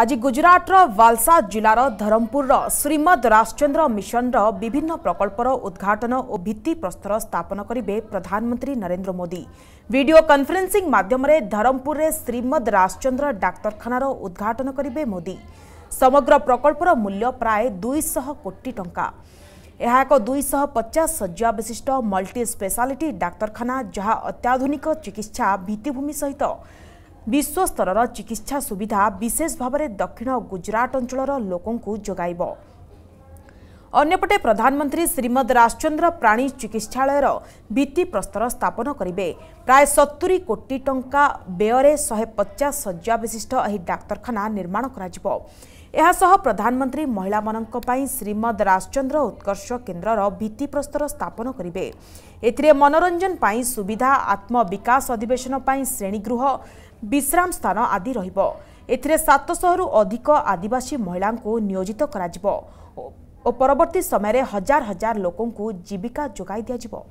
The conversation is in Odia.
आज गुजराटर वालालस जरमपुर र श्रीमद राजचन्द्र मिशन र विभिन्न प्रकल्पर उद्घाटन भिप्रस्तर स्थापन गरे प्रधानमंत्री Narendra Modi video video conferencing माध्यमले धरमपुर श्रीमद राजन्द्र डाक्तरखान र उद्घाटन गरे मोदी समग्र प्रकल्पर मूल्य प्राय दुईश कि टाइम दुईश पचास सज्वविशिष्ट मल्टि स्पेसिली डाक्तरखान जहाँ अत्याधुनिक चिकित्सा भिमि सहित ବିଶ୍ୱସ୍ତରର ଚିକିତ୍ସା ସୁବିଧା ବିଶେଷ ଭାବରେ ଦକ୍ଷିଣ ଗୁଜରାଟ ଅଞ୍ଚଳର ଲୋକଙ୍କୁ ଯୋଗାଇବ ଅନ୍ୟପଟେ ପ୍ରଧାନମନ୍ତ୍ରୀ ଶ୍ରୀମଦ ରାଜଚନ୍ଦ୍ର ପ୍ରାଣୀ ଚିକିତ୍ସାଳୟର ଭିତ୍ତିପ୍ରସ୍ତର ସ୍ଥାପନ କରିବେ ପ୍ରାୟ ସତୁରୀ କୋଟି ଟଙ୍କା ବ୍ୟୟରେ ଶହେ ପଚାଶ ଶଯ୍ୟା ବିଶିଷ୍ଟ ଏହି ଡାକ୍ତରଖାନା ନିର୍ମାଣ କରାଯିବ ଏହାସହ ପ୍ରଧାନମନ୍ତ୍ରୀ ମହିଳାମାନଙ୍କ ପାଇଁ ଶ୍ରୀମଦ ରାଜଚନ୍ଦ୍ର ଉତ୍କର୍ଷ କେନ୍ଦ୍ରର ଭିତ୍ତିପ୍ରସ୍ତର ସ୍ଥାପନ କରିବେ ଏଥିରେ ମନୋରଞ୍ଜନ ପାଇଁ ସୁବିଧା ଆତ୍ମବିକାଶ ଅଧିବେଶନ ପାଇଁ ଶ୍ରେଣୀଗୃହ ବିଶ୍ରାମ ସ୍ଥାନ ଆଦି ରହିବ ଏଥିରେ ସାତଶହରୁ ଅଧିକ ଆଦିବାସୀ ମହିଳାଙ୍କୁ ନିୟୋଜିତ କରାଯିବ ଓ ପରବର୍ତ୍ତୀ ସମୟରେ ହଜାର ହଜାର ଲୋକଙ୍କୁ ଜୀବିକା ଯୋଗାଇ ଦିଆଯିବ